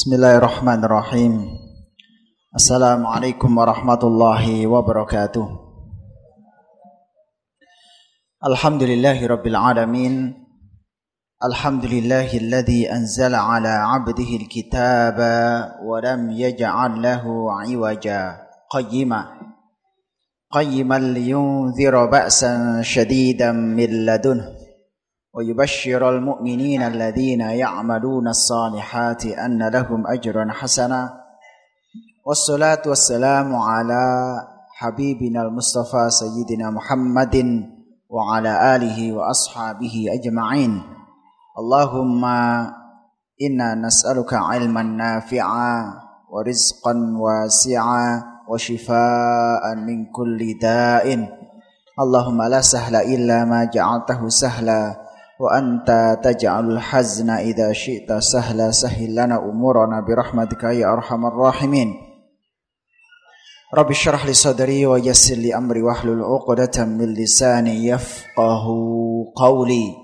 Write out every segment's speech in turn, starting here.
بسم الله الرحمن الرحيم السلام عليكم ورحمة الله وبركاته الحمد لله رب العالمين الحمد لله الذي أنزل على عبده الكتاب ولم يجعل له عوجا قيما قيما لينذر بأسا شديدا من لدنه ويبشر المؤمنين الذين يعملون الصالحات أن لهم أجرا حسنا والصلاة والسلام على حبيبنا المصطفى سيدنا محمد وعلى آله وأصحابه أجمعين اللهم إنا نسألك علما نافعا ورزقا واسعا وشفاء من كل داء اللهم لا سهل إلا ما جعلته سهلا wa anta taj'alul hazna idza syi'ta sahla sahil lana umurana bi rahmatika ya arhamar rahimin Rabbi syrah li sadri wa yassir li amri wahlul 'uqdatam min lisani yafqahu qawli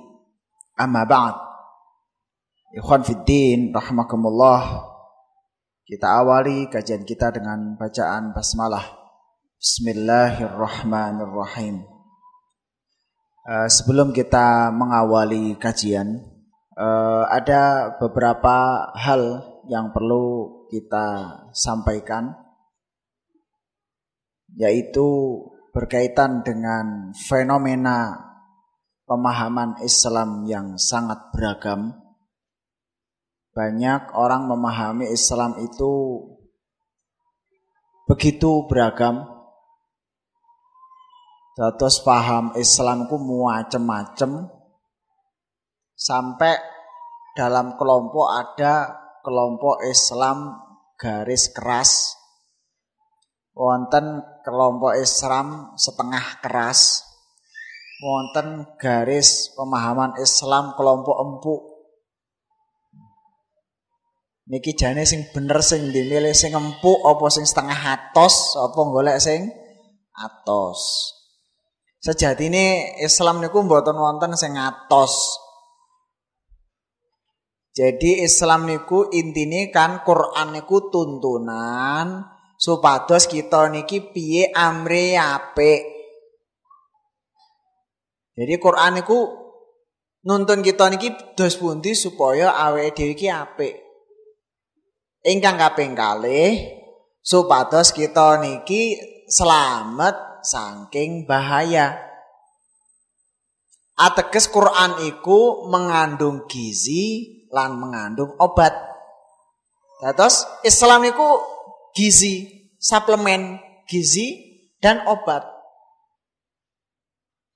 amma ba'd Ikhwan fid din rahimakumullah kita awali kajian kita dengan bacaan basmalah Bismillahirrahmanirrahim Eh, sebelum kita mengawali kajian, uh, ada beberapa hal yang perlu kita sampaikan, yaitu berkaitan dengan fenomena pemahaman Islam yang sangat beragam. Banyak orang memahami Islam itu begitu beragam, Dados paham Islamku ku macem-macem sampai dalam kelompok ada kelompok Islam garis keras wonten kelompok Islam setengah keras wonten garis pemahaman Islam kelompok empuk niki jane sing bener sing dimilih sing empuk apa sing setengah atos apa golek sing atos Sejatine Islam niku mboten wonten sing ngatos. Jadi Islam niku intine kan Quran niku tuntunan supados kita niki piye amre apik. Jadi Quran niku nuntun kita niki dos pundi supaya awake dhewe iki apik. Ingkang kaping kalih supados kita niki selamat saking bahaya. Ateges Quran iku mengandung gizi lan mengandung obat. Terus Islam iku gizi, suplemen gizi dan obat.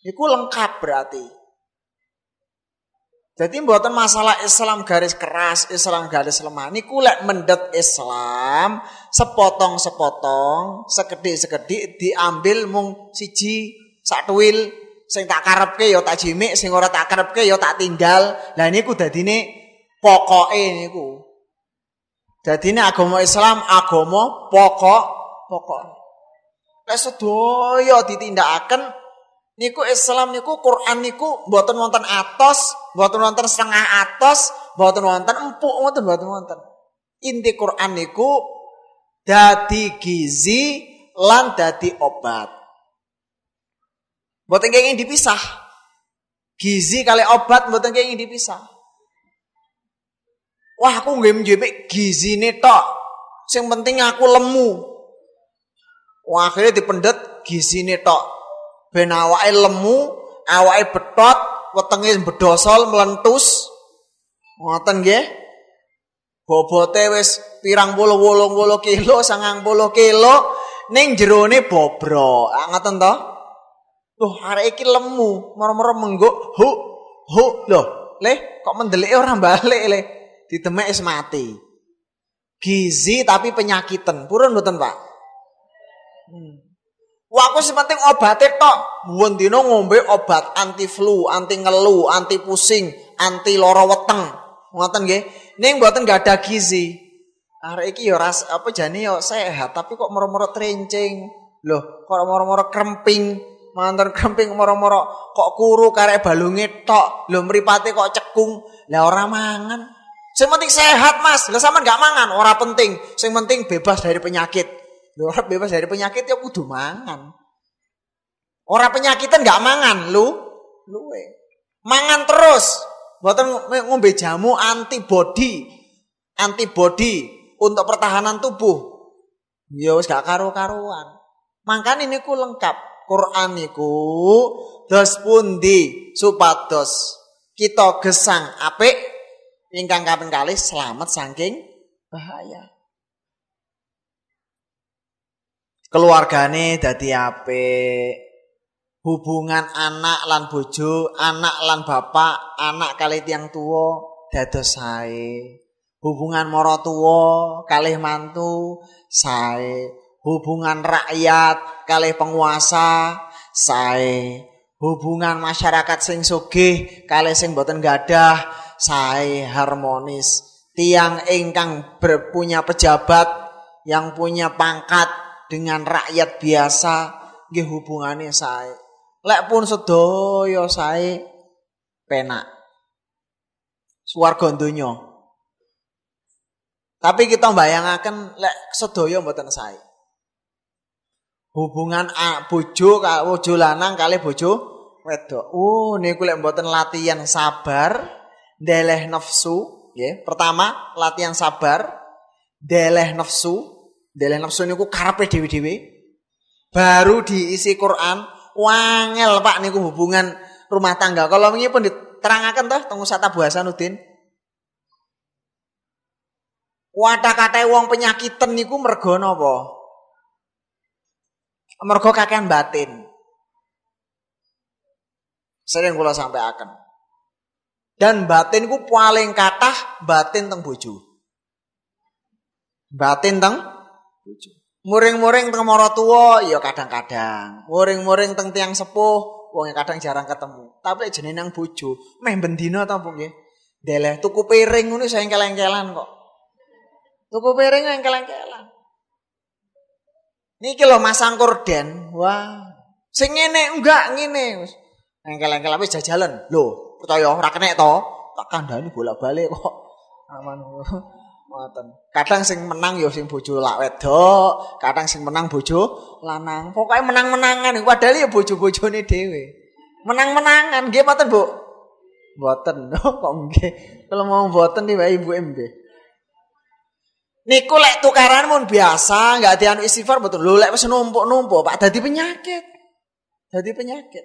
Iku lengkap berarti. Jadi buatan masalah Islam garis keras, Islam garis lemah. ini kulit mendet Islam sepotong-sepotong, sekedik sekedik diambil mung siji satuil sing tak karepke yo ya tak jimik, sing ora tak karepke yo ya tak tinggal. Lah pokok ini pokoke jadi ini agama Islam agama pokok pokok. Lek sedaya ditindakaken niku Islam niku Quran niku buatan wonten atas buatan wonten setengah atas buatan wonten empuk buatan buatan wonten. Inti Quran niku dadi gizi lan dadi obat. buatan kenging dipisah. Gizi kali obat buatan kenging dipisah. Wah aku nggak menjadi gizi nih tok. yang penting aku lemu. Wah akhirnya dipendet nih tok ben awake lemu, awake betot, wetenge bedosol melentus. Ngoten nggih. Bobote wis pirang puluh wolung puluh kilo, sangang puluh kilo, ning jerone bobro. Ah, ngoten to? Tuh hari iki lemu, merem-merem hu hu loh. Le, kok mendele orang balik le. Ditemek is mati. Gizi tapi penyakitan. Purun mboten, Pak? Hmm. Waku sih penting obatnya itu. Buon dino ngombe obat anti flu, anti ngelu, anti pusing, anti loro weteng. Ngoten nggih. Ning mboten gak ada gizi. Hari iki ya ras apa jane ya sehat, tapi kok moro-moro trencing. Loh, kok moro-moro kremping. Mantan kremping moro-moro kok kuru karek balunge tok. Loh mripate kok cekung. Lah orang mangan. Sing penting sehat, Mas. Lah sama gak mangan, Orang penting. Sing penting bebas dari penyakit. Lu orang bebas dari penyakit ya kudu mangan. Orang penyakitan gak mangan lu, lu mangan terus. Buatan ngombe jamu antibody, antibody untuk pertahanan tubuh. Ya wis gak karu-karuan. ini ku lengkap. Quran niku dos pundi supados kita gesang apik ingkang kapan kali selamat saking bahaya. keluargane dadi apik hubungan anak lan bojo anak lan bapak anak kali tiang tua dados sae hubungan moro tua kalih mantu sae hubungan rakyat kalih penguasa sae hubungan masyarakat sing sugih kalih sing boten gadah sae harmonis tiang ingkang berpunya pejabat yang punya pangkat dengan rakyat biasa nggih hubungane sae. Lek pun sedaya sae penak. Suwarga donya. Tapi kita membayangkan lek sedaya mboten saya, Hubungan a, bojo karo bojo lanang kali bojo wedok. Oh, niku lek mboten latihan sabar, ndeleh nafsu, nggih. Pertama, latihan sabar, ndeleh nafsu, Delek nafsu karpe karpe dewi dewi Baru diisi Quran, wangel Pak niku hubungan rumah tangga. Kalau ini pun diterangkan toh tunggu sata buasan udin wadah katai uang penyakitan niku mergono boh, Mergo kakean batin. Sering kula akan. Dan batin ku paling katah batin teng bojo. Batin teng bojo. Muring-muring teng mara tuwa ya kadang-kadang. Muring-muring teng tiang sepuh wong kadang jarang ketemu. Tapi jenenge nang bojo, meh bendina ta apa nggih? Deleh tuku piring ngono sengkel-engkelan kok. Tuku piring engkel-engkelan. Niki lho masang korden. Wah. Sing ngene enggak ngene wis. Engkel-engkel wis jajalan. Lho, percaya ora kenek to? Tak kandhani bolak-balik kok. Aman. Ngoten. Kadang sing menang ya sing bojo lak wedok, kadang sing menang bojo lanang. Pokoke menang-menangan padahal ya bojo-bojone dhewe. Menang-menangan nggih mboten, Bu? Mboten. Oh, kok nggih. Kalau mau mboten wae ibu nggih. Niku lek tukaran mun biasa, nggak dianu istighfar betul. Lho lek wis numpuk-numpuk, Pak dadi penyakit. Dadi penyakit.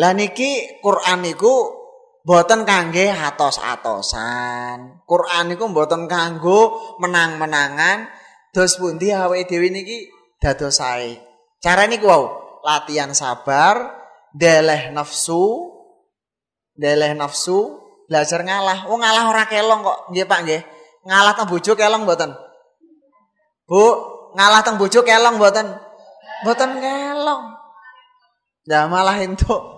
Lah niki Quran niku boten kangge atos-atosan. Quran niku boten kanggo menang-menangan. Dos pundi awake dhewe niki dados sae. cara niku wow. latihan sabar, deleh nafsu, deleh nafsu, belajar ngalah. oh, ngalah ora kelong kok, nggih Pak nggih. Ngalah teng bojo kelong boten. Bu, ngalah teng bojo kelong boten. Boten kelong. Ya malah entuk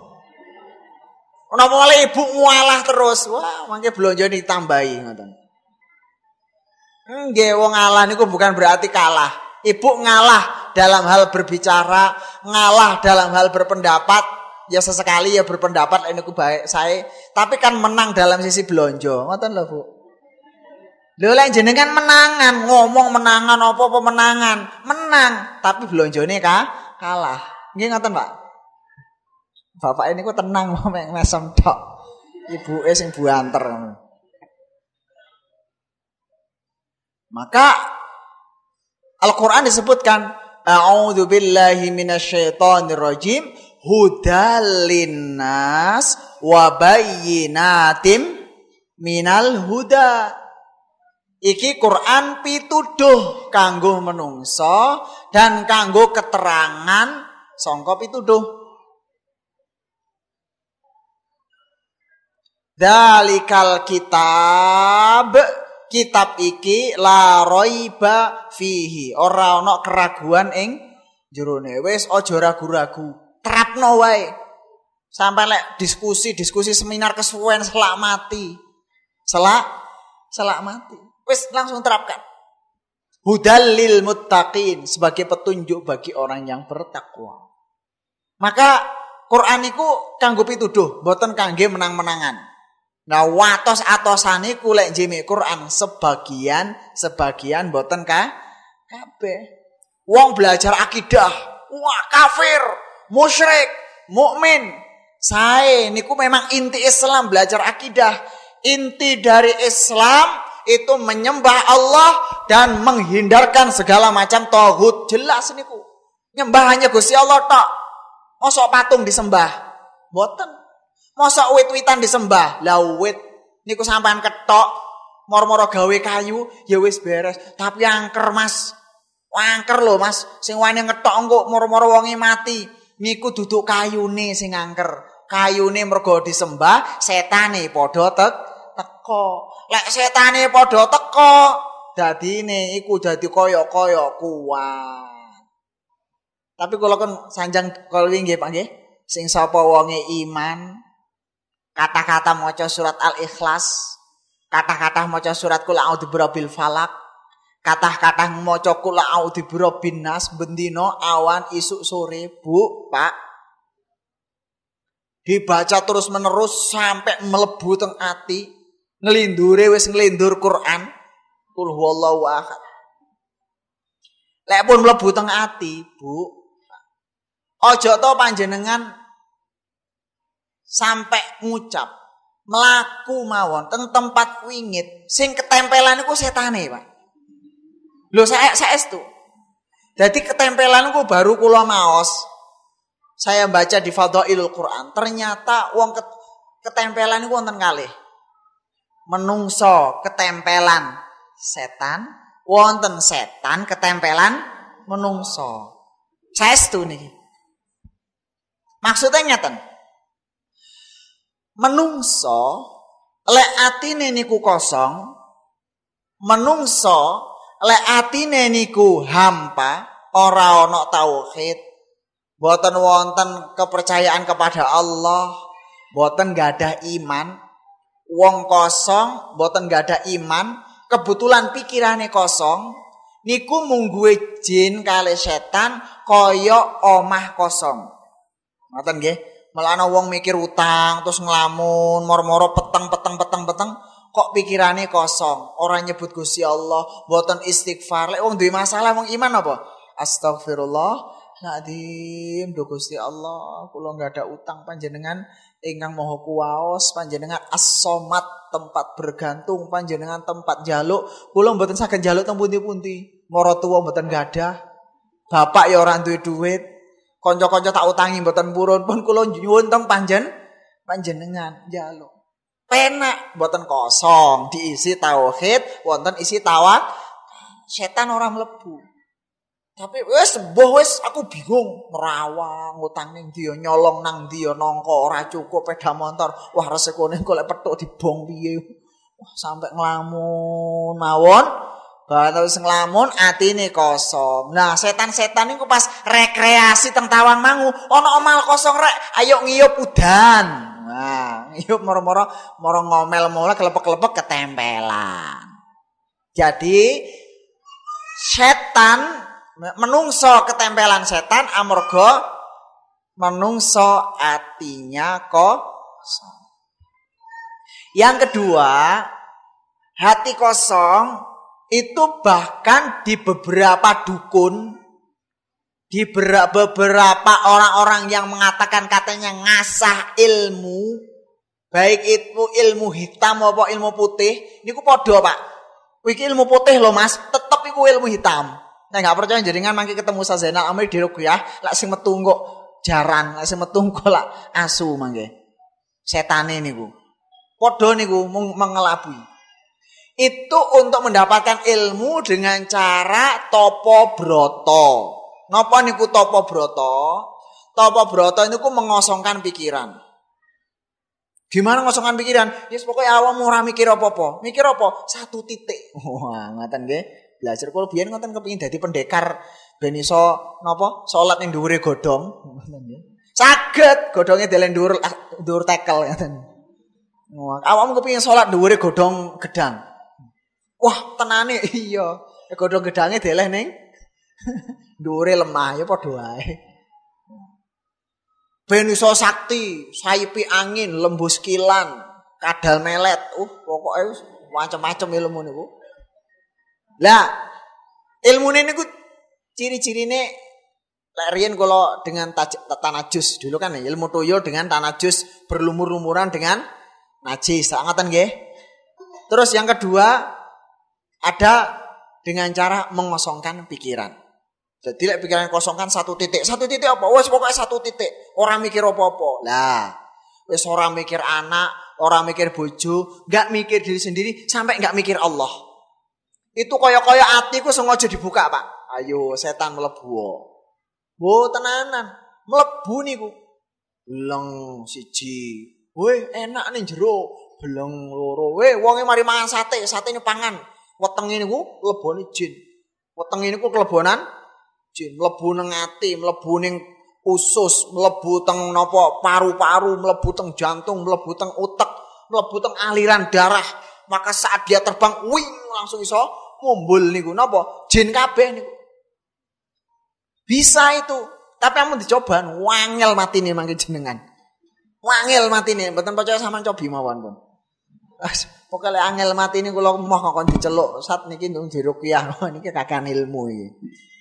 Menapa oleh ibu mualah terus. Wah, mangke belanja ditambahi ngoten. Nggih, wong ngalah niku bukan berarti kalah. Ibu ngalah dalam hal berbicara, ngalah dalam hal berpendapat. Ya sesekali ya berpendapat ini ku baik saya, tapi kan menang dalam sisi belonjo. Ngoten lho, Bu. Lho lek jenengan menangan, ngomong menangan apa apa menangan, menang tapi ini kah kalah. Nggih ngoten, Pak. Bapak ini kok tenang mek mesem tok. yang sing buanter. Maka Al-Qur'an disebutkan A'udhu billahi minasyaitonir rajim hudalinnas Wabayinatim minal huda iki Quran pituduh kanggo menungso dan kanggo keterangan itu pituduh Dalikal kitab kitab iki la royba fihi. Ora ana keraguan ing jerone. Wis aja ragu-ragu. Terapno wae. Sampai lek diskusi-diskusi seminar kesuwen selak mati. Selak selak mati. Wis langsung terapkan. Hudal lil muttaqin sebagai petunjuk bagi orang yang bertakwa. Maka Quran iku kanggo pituduh, boten kangge menang-menangan. Nah watos atosane kulek jemik Quran sebagian sebagian boten ka Kabe, Wong belajar akidah, wah kafir, musyrik, mukmin. Saya niku memang inti Islam belajar akidah. Inti dari Islam itu menyembah Allah dan menghindarkan segala macam tohut. Jelas niku. Nyembah hanya Gusti Allah tok. Mosok patung disembah. Boten. Masa wit-witan disembah? Lah wit niku sampean ketok moro-moro gawe kayu ya wis beres, tapi angker Mas. Angker loh Mas, sing wani ngetok engko moro-moro wongi mati. Niku duduk kayune sing angker. Kayune mergo disembah, setane padha tek teko. Lek setane padha teko, nih, iku dadi koyo-koyo kuat. Tapi kalau kan sanjang kalau wingi Pak sing sapa wonge iman kata-kata moco surat Al-Ikhlas, kata-kata moco surat kula a'udzu birabbil falak, kata-kata moco kula a'udzu birabbin nas bendino awan isuk sore, Bu, Pak. Dibaca terus menerus sampai melebu teng ati, ngelindure wis ngelindur Quran. Kul huwallahu ahad. Lek pun teng ati, Bu. Ojo to panjenengan sampai ngucap melaku mawon ten tempat wingit sing ketempelan iku setane Pak lo saya saya itu jadi ketempelan iku baru kulo maos saya baca di Fadhailul Quran ternyata uang ketempelan itu wonten kali menungso ketempelan setan wonten setan ketempelan menungso saya itu nih maksudnya nyata menungso lek atine niku kosong menungso lek atine niku hampa ora ana tauhid boten wonten kepercayaan kepada Allah boten gadah iman wong kosong boten gadah iman kebetulan pikirane kosong niku mungguwe jin kali setan omah kosong ngoten nggih Malah ana wong mikir utang terus ngelamun, moro-moro peteng peteng peteng peteng kok pikirannya kosong. Orang nyebut gusi Allah, buatan istighfar. Lek wong duwe masalah wong iman apa? Astagfirullah Nadim, do Gusti Allah, kula nggak ada utang panjenengan ingang moho kuwaos, panjenengan asomat tempat bergantung, panjenengan tempat jaluk, kula mboten saged jaluk teng pundi-pundi. Moro tuwa mboten gadah. Bapak ya orang duwe duit, Konco-konco tak utangi buatan buron pun kula nyuwun teng panjen panjenengan jaluk. Penak buatan kosong, diisi tauhid, wonten isi tawak. Setan orang mlebu. Tapi wes boh wes aku bingung merawang utang nih dia nyolong nang dia nongko ora cukup peda motor. Wah resikone kok lek petuk dibong dia Wah sampai ngelamun mawon. Kalau wis nglamun atine kosong. Nah, setan-setan niku pas rekreasi teng tawang mangu, ana omal kosong rek, ayo ngiyup udan. Nah, ngiyup moro-moro moro ngomel mola kelepek-kelepek ketempelan. Jadi setan menungso ketempelan setan amarga menungso atinya kosong. Yang kedua, hati kosong itu bahkan di beberapa dukun, di beberapa orang-orang yang mengatakan katanya ngasah ilmu, baik itu ilmu hitam maupun ilmu putih, ini ku podo pak. Wiki ilmu putih loh mas, tetap iku ilmu hitam. Nah nggak percaya jaringan mangki ketemu sazena Amir di ya lah sing metunggu jarang jaran, lah sing metunggu lah lak asu mangke. ini ku, Podo ku mengelabui itu untuk mendapatkan ilmu dengan cara topo broto. Napa niku topo broto? Topo broto ku mengosongkan pikiran. Gimana ngosongkan pikiran? Ya yes, pokoknya awam murah mikir apa-apa. Mikir apa? Satu titik. Wah, ngaten gue. Belajar kalau biar ngoten kepingin jadi pendekar Beni so, napa? yang yang dhuwure godong. Sakit Godongnya Saged dure delen dhuwur ah, dhuwur Wah, awam kepingin salat dhuwure godong gedang. Wah, tenane iya. Ya godhong gedange deleh ning duri lemah ya padha wae. Ben iso sakti, saipi angin, lembus kilan, kadal melet. Uh, pokoke macam-macam ilmu niku. Lah, ilmune niku ciri-cirine Lek riyen kula dengan tanajus dulu kan ya, ilmu tuyul dengan tanajus berlumur-lumuran dengan najis. sangatan nggih. Terus yang kedua ada dengan cara mengosongkan pikiran. Jadi lek pikiran kosongkan satu titik. Satu titik apa? Wes pokoknya satu titik. Orang mikir apa-apa. Lah, wes orang mikir anak, orang mikir bojo, nggak mikir diri sendiri sampai nggak mikir Allah. Itu koyo-koyo atiku sengaja dibuka, Pak. Ayo setan melebu. Wo oh. oh, tenanan, melebu niku. Leng siji. Woi enak nih jeruk. Beleng loro. Woi wonge mari mangan sate, satenya pangan ini ku lebone jin. ini ku kelebonan jin, mlebu neng ati, mlebu ning usus, mlebu teng nopo paru-paru, mlebu teng jantung, mlebu teng otak, mlebu teng aliran darah. Maka saat dia terbang wing langsung iso mumbul niku nopo jin kabeh niku. Bisa itu, tapi amun dicoba wangel nih mangke jenengan. Wangel nih. mboten percaya sama cobi mawon pun. Ah, pokoknya angel mati ini mau kau kon diceluk saat niki ndung diruqyah niki kakan ilmu ini,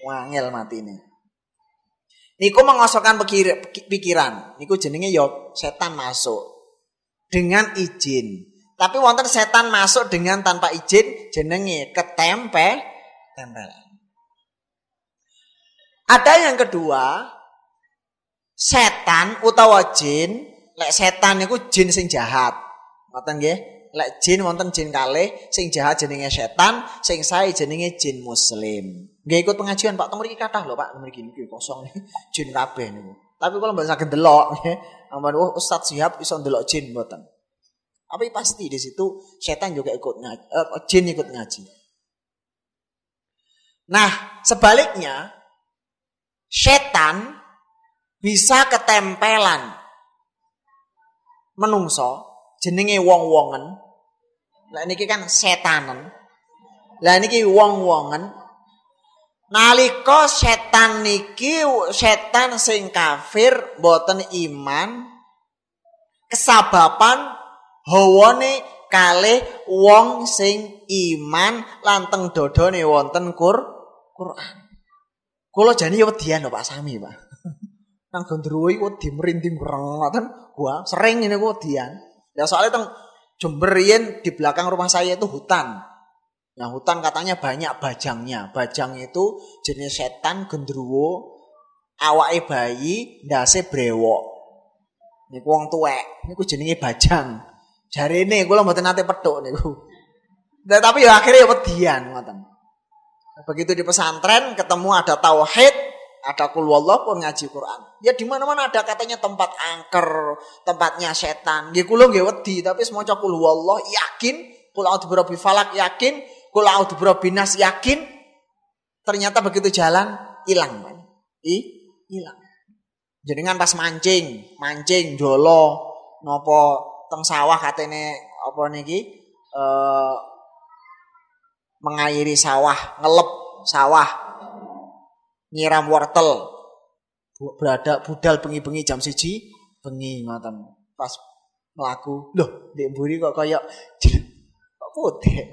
Angel mati ini. Niku mengosokkan pikiran. Niku jenenge yo ya setan masuk dengan izin. Tapi wonten setan masuk dengan tanpa izin jenenge ketempe. tempel. Ada yang kedua, setan utawa jin, lek setan niku jin sing jahat. Ngoten nggih? Lek jin wonten jin kalih, sing jahat jenenge setan, sing sae jenenge jin muslim. Nggih ikut pengajian Pak, Tomriki kathah lho Pak, Tomriki iki niki kosong nih, jin kabeh niku. Tapi kalau mbak sakit delok, ampun oh, Ustaz siap iso delok jin mboten. Tapi pasti di situ setan juga ikut ngaji, uh, jin ikut ngaji. Nah, sebaliknya setan bisa ketempelan menungso jenenge wong-wongen lah niki kan setanan. Lah niki wong-wongen nalika setan niki setan sing kafir boten iman kesababan hawane kale wong sing iman lanteng dodone wonten kur Quran. Kula jani ya wedian lho Pak Sami, Pak. Nang gondruwo iki wedi mrinting Gua sering ngene ku wedian. Ya soalnya teng Jember di belakang rumah saya itu hutan. Nah hutan katanya banyak bajangnya. Bajang itu jenis setan gendruwo, awake bayi, ndase brewok. Niku wong tuwek, niku jenenge bajang. Jarene kula mboten nate petuk nih Nah, tapi ya akhirnya ya pedian ngoten. Begitu di pesantren ketemu ada tauhid, ada kulwallah pun ngaji Quran. Ya di mana-mana ada katanya tempat angker, tempatnya setan. Gak kula nggih wedi, tapi semoga kulwallah yakin, kula audzubillahi falak yakin, kula audzubillahi nas yakin. Ternyata begitu jalan hilang, man. I hilang. Jadi kan pas mancing, mancing jolo nopo teng sawah katene apa niki eh mengairi sawah, ngelep sawah nyiram wortel. Berada budal bengi-bengi jam siji bengi ngoten. Pas melaku loh, ndek mburi kok kayak kok putih.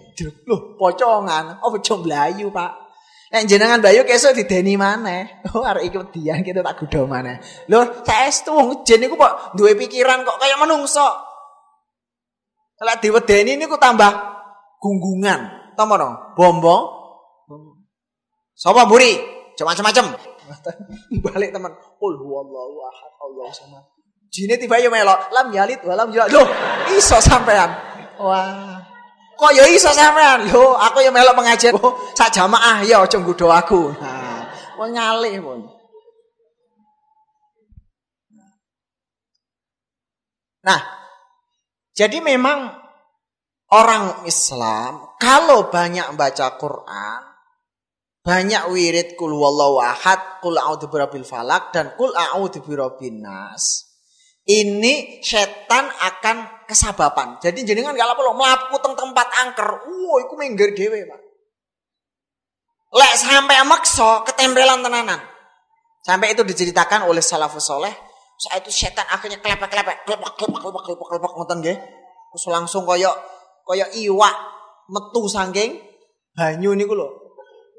Loh, pocongan, apa jomblayu, Pak? yang jenengan Bayu di Deni mana Oh hari ikut dia kita tak mana loh saya itu wong jeni ku kok dua pikiran kok kayak menungso. kalau di Deni ini ku tambah gunggungan. Tambah dong Bombong. sama buri Jangan macam-macam. Balik teman. Qul huwallahu ahad Allah samad. Jine tiba ya melok, lam yalid walam yulad. Loh, iso sampean. Wah. Kok yo ya iso sampean? Loh, aku yo ya melok pengajian. Oh, sak jamaah ya aja nggodho aku. Nah, wong ngalih pun. Nah, jadi memang orang Islam kalau banyak baca Quran banyak wirid kul wallahu ahad, kul a'udzu birabbil falak dan kul a'udzu birabbin nas. Ini setan akan kesabapan. Jadi jenengan gak lapor mlaku teng tempat angker. Wo, iku minggir dhewe, Pak. Lek sampai makso ketempelan tenanan. Sampai itu diceritakan oleh salafus soleh. Saat itu setan akhirnya kelepek-kelepek, kelepek-kelepek, kelepek-kelepek kelepek ngoten nggih. Terus langsung koyok koyok iwak metu sangking banyu niku lho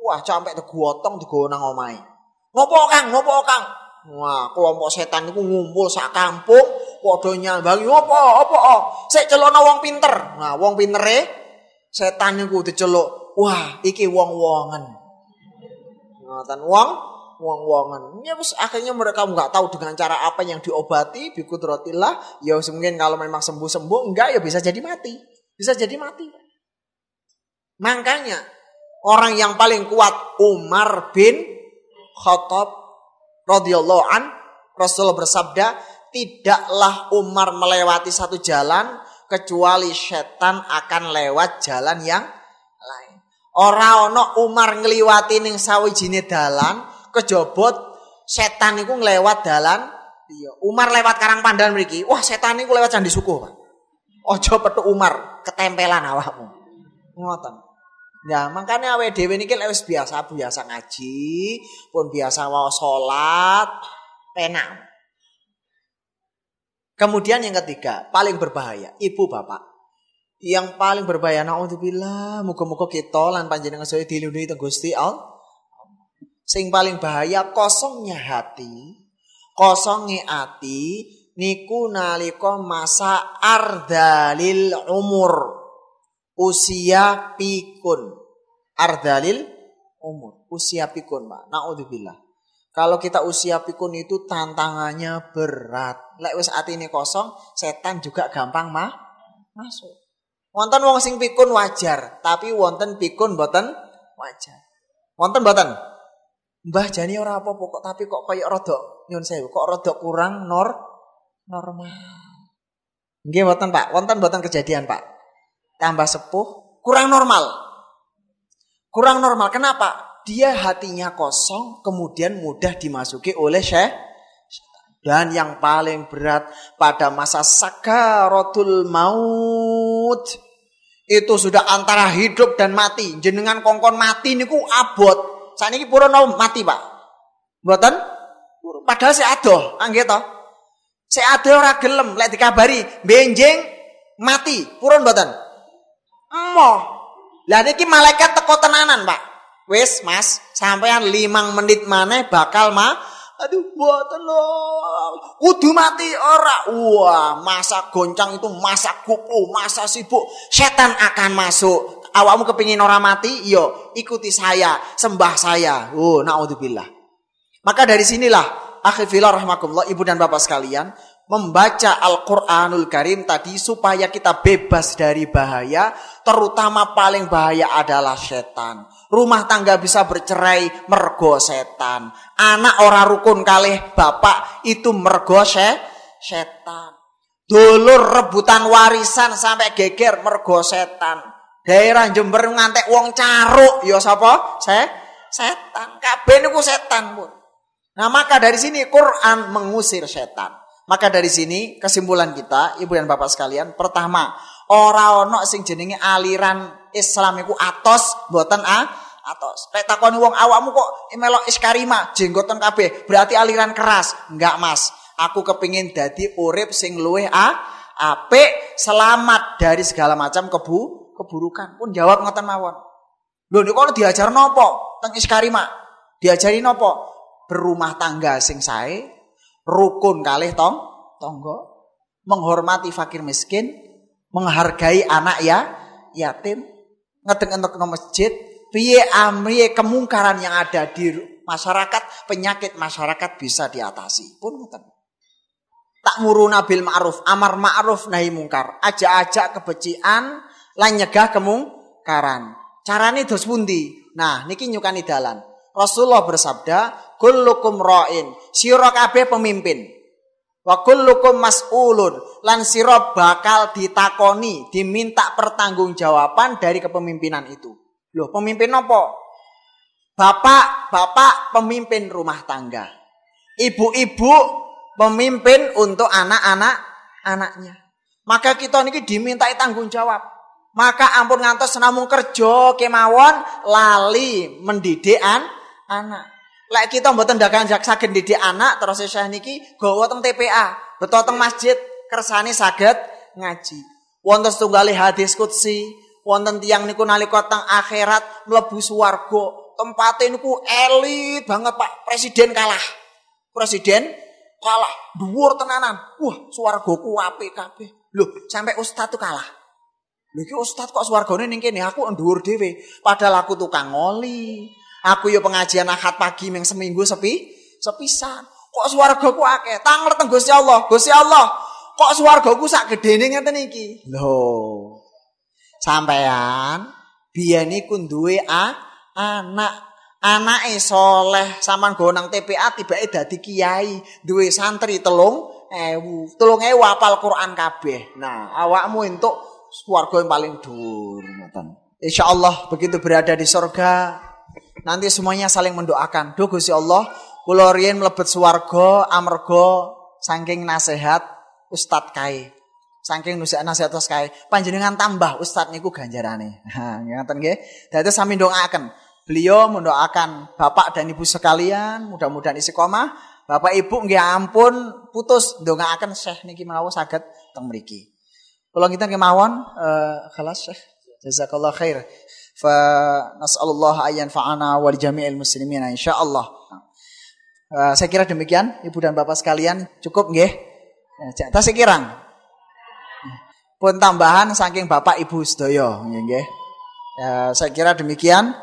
Wah, sampai digotong digowo nang omahe. Ngopo Kang? Ngopo Kang? Wah, kelompok setan itu ngumpul sak kampung padha nyambangi opo opo oh. Sik celana wong pinter. Nah, wong pintere setan niku diceluk. Wah, iki wong-wongen. Ngoten wong wong-wongen. Ya wis akhirnya mereka nggak tahu dengan cara apa yang diobati rotilah, Ya mungkin kalau memang sembuh-sembuh enggak ya bisa jadi mati. Bisa jadi mati. Makanya Orang yang paling kuat Umar bin Khattab radhiyallahu an Rasul bersabda, "Tidaklah Umar melewati satu jalan kecuali setan akan lewat jalan yang lain." Ora ono Umar ngliwati ning sawijine dalan kejobot setan niku nglewat dalan Umar lewat Karang Pandan mriki. Wah, setan niku lewat Candi suku, Pak. Ojo petuk Umar ketempelan awakmu. Ngoten. Ya, makanya awe dewe ini kan biasa biasa ngaji, pun biasa mau sholat, penak. Kemudian yang ketiga, paling berbahaya, ibu bapak. Yang paling berbahaya naudzubillah, muka-muka kita lan panjang dengan sedaya dilindungi tegusti, Gusti Allah. Sing paling bahaya kosongnya hati, kosongnya hati niku nalika masa ardalil umur usia pikun. Ardalil umur. Usia pikun, Pak. Na'udzubillah. Kalau kita usia pikun itu tantangannya berat. Lek wis atine kosong, setan juga gampang mah masuk. Wonten wong sing pikun wajar, tapi wonten pikun boten wajar. Wonten boten? Mbah jani ora apa pokok tapi kok kayak rodok nyun sewu, kok rodok kurang nor normal. Nggih wonten Pak, wonten boten kejadian Pak tambah sepuh, kurang normal. Kurang normal. Kenapa? Dia hatinya kosong, kemudian mudah dimasuki oleh syekh. Dan yang paling berat pada masa sakaratul maut itu sudah antara hidup dan mati. Jenengan kongkon mati niku abot. Saat ini purun mati pak. Buatan? Padahal saya adoh, anggih toh. Saya adoh orang gelem, Lihat dikabari benjeng mati, purun buatan. Mo. Lah niki malaikat teko tenanan, Pak. Wis, Mas, sampean limang menit mana bakal ma Aduh, buatan lo. Udu mati ora. Wah, masa goncang itu masa kupu, masa sibuk. Setan akan masuk. Awakmu kepingin orang mati? Yo, iya, ikuti saya, sembah saya. Oh, naudzubillah. Maka dari sinilah, akhifillah rahmakumullah, ibu dan bapak sekalian, membaca Al-Quranul Karim tadi supaya kita bebas dari bahaya, terutama paling bahaya adalah setan. Rumah tangga bisa bercerai mergo setan. Anak orang rukun kalih bapak itu mergo setan. Dulur rebutan warisan sampai geger mergo setan. Daerah Jember ngantek wong caruk ya siapa? Se setan. Kabeh niku setan, pun. Nah, maka dari sini Quran mengusir setan. Maka dari sini kesimpulan kita, ibu dan bapak sekalian, pertama, ora ono sing jenenge aliran Islam iku atos mboten a ah? atos. Lek takoni wong awakmu kok melok iskarima jenggotan kabeh, berarti aliran keras. Enggak, Mas. Aku kepingin dadi urip sing luweh a ah? apik, selamat dari segala macam kebu keburukan. Pun jawab ngoten mawon. Lho niku diajar nopo? Teng iskarima. Diajari nopo? Berumah tangga sing sae, rukun kalih tong tonggo menghormati fakir miskin menghargai anak ya yatim ngedeng no masjid piye amriye kemungkaran yang ada di masyarakat penyakit masyarakat bisa diatasi pun ngoten tak muruna nabil ma'ruf amar ma'ruf nahi mungkar aja aja kebecian lan nyegah kemungkaran carane dos pundi nah niki nyukani dalan Rasulullah bersabda, "Kullukum ra'in." sirok kabeh pemimpin. Wa kullukum mas'ulun lan sira bakal ditakoni, diminta pertanggungjawaban dari kepemimpinan itu. Loh, pemimpin nopo? Bapak, bapak pemimpin rumah tangga. Ibu-ibu pemimpin untuk anak-anak anaknya. Maka kita ini diminta tanggung jawab. Maka ampun ngantos namung kerja kemawon lali mendidik anak. Lek kita mboten dagang jak saged didik anak terus saya niki gawa teng TPA, beto teng masjid kersane saged ngaji. Wonten setunggalih hadis kutsi, wonten tiang niku nali teng akhirat mlebu swarga, tempatnya niku elit banget Pak, presiden kalah. Presiden kalah, dhuwur tenanan. Wah, suar apik kabeh. Loh, sampai ustad tuh kalah. Lho iki ustad kok swargane ning kene aku dhuwur dhewe, padahal aku tukang ngoli, Aku yo pengajian Ahad pagi yang seminggu sepi sepisan. Kok suara swargaku akeh? tangler teng Gusti Allah. Gusti Allah, kok suara swargaku sak gedene ngeten iki? Lho. Sampean biyen iku duwe a, anak anak soleh saman go nang TPA e dadi kiai, dua santri telung ewu. Telung ewu apal Quran kabeh. Nah, awakmu untuk swarga yang paling dhuwur Insya Allah begitu berada di surga nanti semuanya saling mendoakan. Duh Gusti Allah, kula riyin mlebet swarga amarga saking nasihat Ustadz Kai. Saking nusa nasihat Ustadz Kai. Panjenengan tambah Ustadz niku ganjarane. Nah, ngaten nggih. Dadi sami doakan. Beliau mendoakan bapak dan ibu sekalian mudah-mudahan isi koma. Bapak Ibu nggih ampun putus ndongaaken Syekh niki mawon saged teng mriki. Kula kita kemawon eh uh, Syekh. Jazakallah khair. Nas'alullah ayyan fa'ana wal jami'il muslimin insyaallah. Uh, saya kira demikian Ibu dan Bapak sekalian cukup nggih. Eh, Cak tas sekirang. Pun tambahan saking Bapak Ibu sedaya nggih nggih. Eh, saya kira demikian.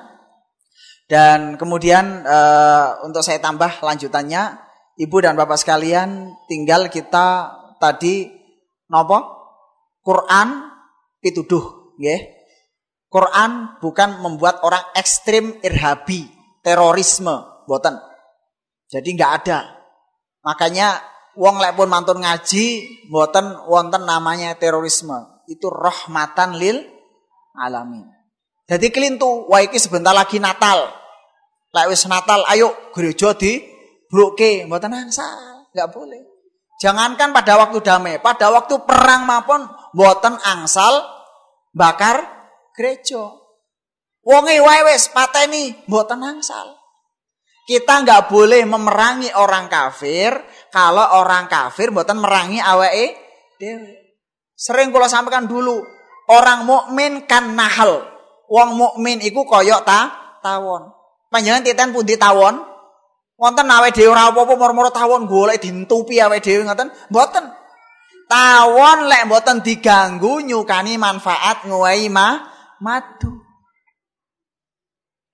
Dan kemudian uh, untuk saya tambah lanjutannya Ibu dan Bapak sekalian tinggal kita tadi nopo Quran pituduh nggih. Quran bukan membuat orang ekstrim irhabi, terorisme, boten. Jadi nggak ada. Makanya wong lek pun mantun ngaji boten wonten namanya terorisme. Itu rahmatan lil alamin. Jadi kelintu, wah iki sebentar lagi Natal. Lek wis Natal ayo gereja di bruke, boten angsal nggak boleh. Jangankan pada waktu damai, pada waktu perang maupun boten angsal bakar gereja. Wonge wae wis pateni mboten angsal. Kita nggak boleh memerangi orang kafir kalau orang kafir buatan merangi awake dhewe. Sering kula sampaikan dulu, orang mukmin kan nahal. Wong mukmin iku koyok ta tawon. Panjenengan titen pundi tawon? Wonten awake dhewe ora apa-apa moro tawon golek dintupi awake dhewe ngoten? Mboten. Tawon lek buatan diganggu nyukani manfaat ngowahi mah madu.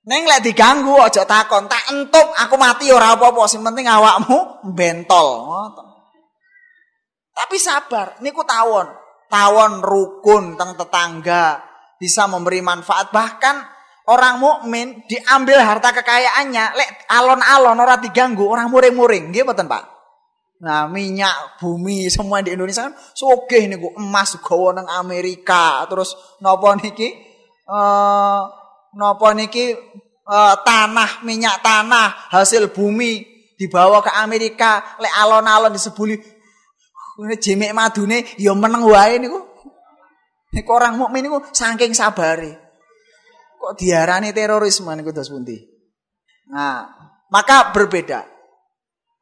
Neng lek diganggu ojo takon, tak entuk aku mati ora apa-apa, sing penting awakmu bentol. Tapi sabar, niku tawon. Tawon rukun teng tetangga, bisa memberi manfaat bahkan orang mukmin diambil harta kekayaannya lek alon-alon ora diganggu, orang muring-muring, nggih mboten Pak? Nah, minyak bumi semua di Indonesia kan sugih niku emas gawa nang Amerika, terus nopo niki eh niki eh, tanah minyak tanah hasil bumi dibawa ke Amerika le alon-alon disebuli jemik madune ya meneng wae niku niku orang mukmin niku saking sabare kok diarani terorisme niku dos pundi nah maka berbeda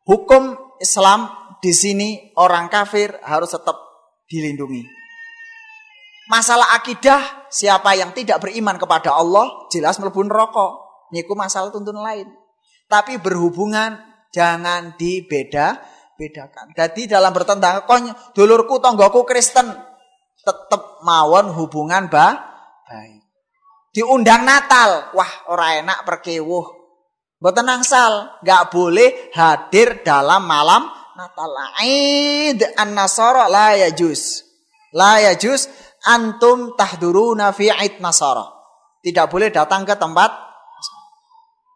hukum Islam di sini orang kafir harus tetap dilindungi Masalah akidah, siapa yang tidak beriman kepada Allah, jelas melebur rokok Niku masalah tuntun lain. Tapi berhubungan jangan dibeda bedakan. Jadi dalam bertentangan kon dulurku tonggoku Kristen tetap mawon hubungan ba baik. Diundang Natal, wah ora enak perkewuh. Betenang nangsal, nggak boleh hadir dalam malam Natal. Aid an ya la lah La jus antum tahduruna fi ait nasara. Tidak boleh datang ke tempat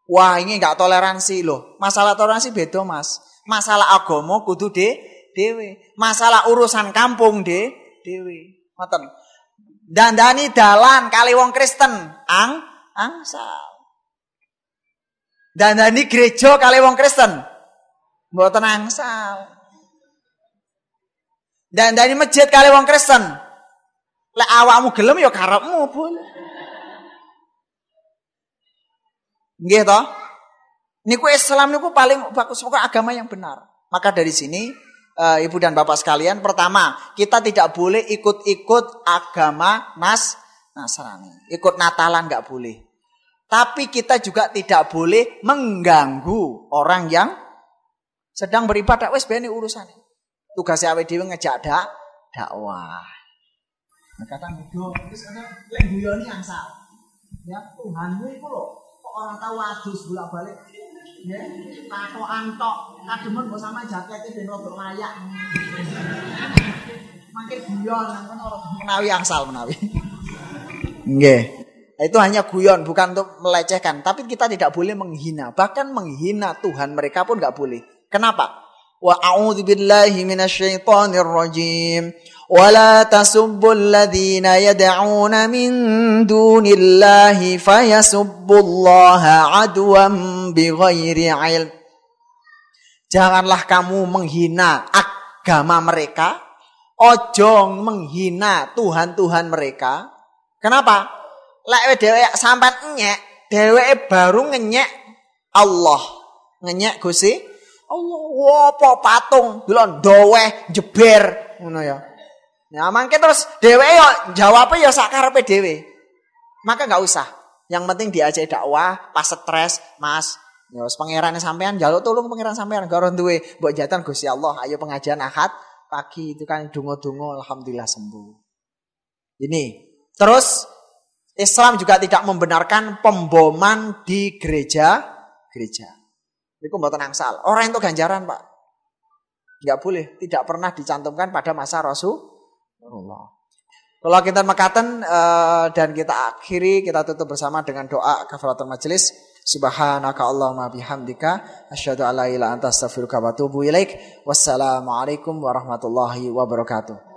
Wah, ini nggak toleransi loh. Masalah toleransi beda, Mas. Masalah agomo kudu de dewi. Masalah urusan kampung de dewe. Maten. Dandani dalan kali wong Kristen ang angsal. Dandani gereja kali wong Kristen mboten angsal. Dandani masjid kali wong Kristen Lek awakmu gelem ya karepmu, boleh, Nggih toh? Niku Islam niku paling bagus pokok agama yang benar. Maka dari sini eh, Ibu dan Bapak sekalian, pertama, kita tidak boleh ikut-ikut agama Nas Nasrani. Ikut Natalan nggak boleh. Tapi kita juga tidak boleh mengganggu orang yang sedang beribadah. Wes ini urusan. Tugasnya awet dewi ngejak dak dakwah berkata muda terus kata lek guyoni angsal ya Tuhanmu itu loh kok orang tahu adus bolak balik ya tato antok kademen kok sama jaketnya dan rotok layak makin guyon kan orang menawi angsal menawi nggih nah, itu hanya guyon bukan untuk melecehkan tapi kita tidak boleh menghina bahkan menghina Tuhan mereka pun nggak boleh kenapa wa a'udzubillahi minasyaitonirrajim rajim ولا تسبوا الذين يدعون من دون الله فيسبوا الله عدوا بغير علم Janganlah kamu menghina agama mereka, ojong menghina Tuhan-Tuhan mereka. Kenapa? Lek dewe sampai nyek, Dewe baru ngenyek Allah. Ngenyek gusi Allah, wopo patung, bilang, doweh, jeber, ngono ya. Nah mangke terus dhewe yo jawab yo sak karepe dhewe. Maka nggak usah. Yang penting diajak dakwah, pas stres, Mas. yo ya, wis pangeran sampean jaluk tolong pangeran sampean gak ora duwe. Mbok jatan Gusti Allah, ayo pengajian Ahad pagi itu kan dungo-dungo alhamdulillah sembuh. Ini. Terus Islam juga tidak membenarkan pemboman di gereja gereja. Iku tenang sal, Orang itu ganjaran, Pak. Enggak boleh, tidak pernah dicantumkan pada masa Rasul Astagfirullah. Kalau kita makatan uh, eh, dan kita akhiri, kita tutup bersama dengan doa kafaratul majelis. Subhanaka Allahumma bihamdika. Asyhadu alla ilaha anta astaghfiruka wa atubu ilaik. Wassalamualaikum warahmatullahi wabarakatuh.